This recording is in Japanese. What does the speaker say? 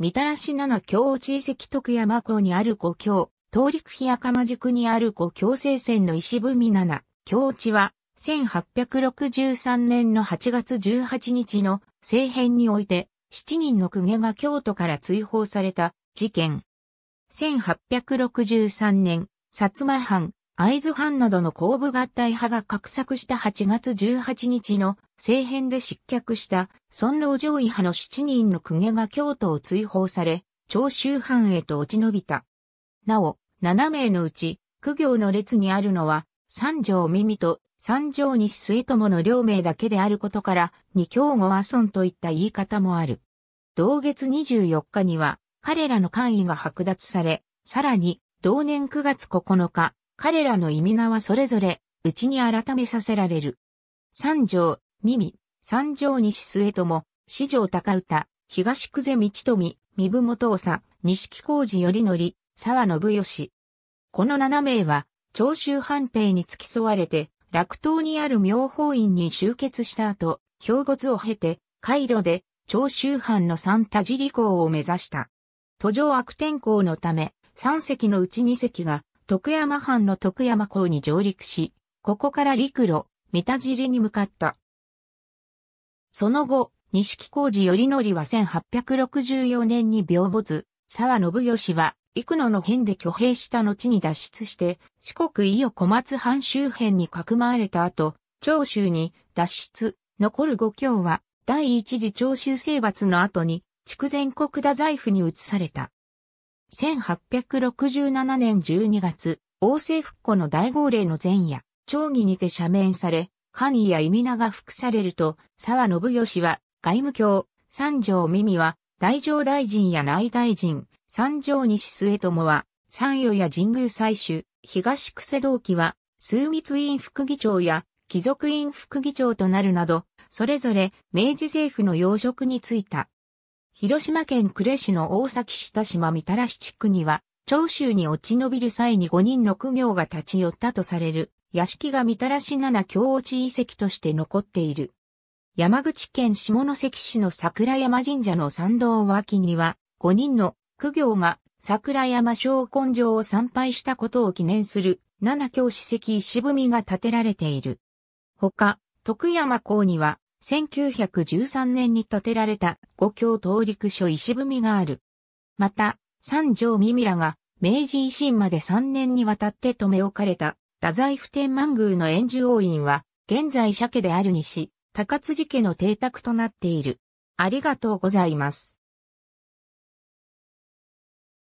みたらし七京地遺跡徳山港にある五郷、東陸日赤間宿にある五郷生線の石踏み七京地は、1863年の8月18日の政変において、7人の公家が京都から追放された事件。1863年、薩摩藩、会津藩などの公部合体派が画策した8月18日の政変で失脚した尊老上位派の7人の公家が京都を追放され、長州藩へと落ち延びた。なお、7名のうち、苦行の列にあるのは、三条耳と三条西末友の両名だけであることから、二京後は孫といった言い方もある。同月24日には、彼らの官位が剥奪され、さらに、同年9月9日、彼らの意味名はそれぞれ、うちに改めさせられる。三条、耳、三条西末友、四条高歌、東久世道富、三部元佐、西浩二頼則、沢信義。この七名は、長州藩兵に付き添われて、楽島にある妙法院に集結した後、兵骨を経て、回路で、長州藩の三田尻港を目指した。途上悪天候のため、三隻のうち二隻が、徳山藩の徳山港に上陸し、ここから陸路、三田尻に向かった。その後、錦浩二頼則は1864年に病没、沢信義は、幾野の変で挙兵した後に脱出して、四国伊予小松藩周辺にかくまわれた後、長州に脱出、残る五教は、第一次長州征伐の後に、筑前国太宰府に移された。1867年12月、王政復古の大号令の前夜、町議にて赦免され、官位や意味名が服されると、沢信義は外務卿、三条耳は大乗大臣や内大臣、三条西末友は三与や神宮採取、東癖同期は枢密院副議長や貴族院副議長となるなど、それぞれ明治政府の要職に就いた。広島県呉市の大崎下島みたらし地区には、長州に落ち延びる際に5人の苦行が立ち寄ったとされる、屋敷がみたらし七京落ち遺跡として残っている。山口県下関市の桜山神社の参道脇には、5人の苦行が桜山小根城を参拝したことを記念する七京史跡石踏みが建てられている。ほか、徳山港には、1913年に建てられた五京東陸所石踏みがある。また、三条三ミラが明治維新まで3年にわたって留め置かれた、太宰府天満宮の円寿王院は、現在鮭であるにし、高辻家の邸宅となっている。ありがとうございます。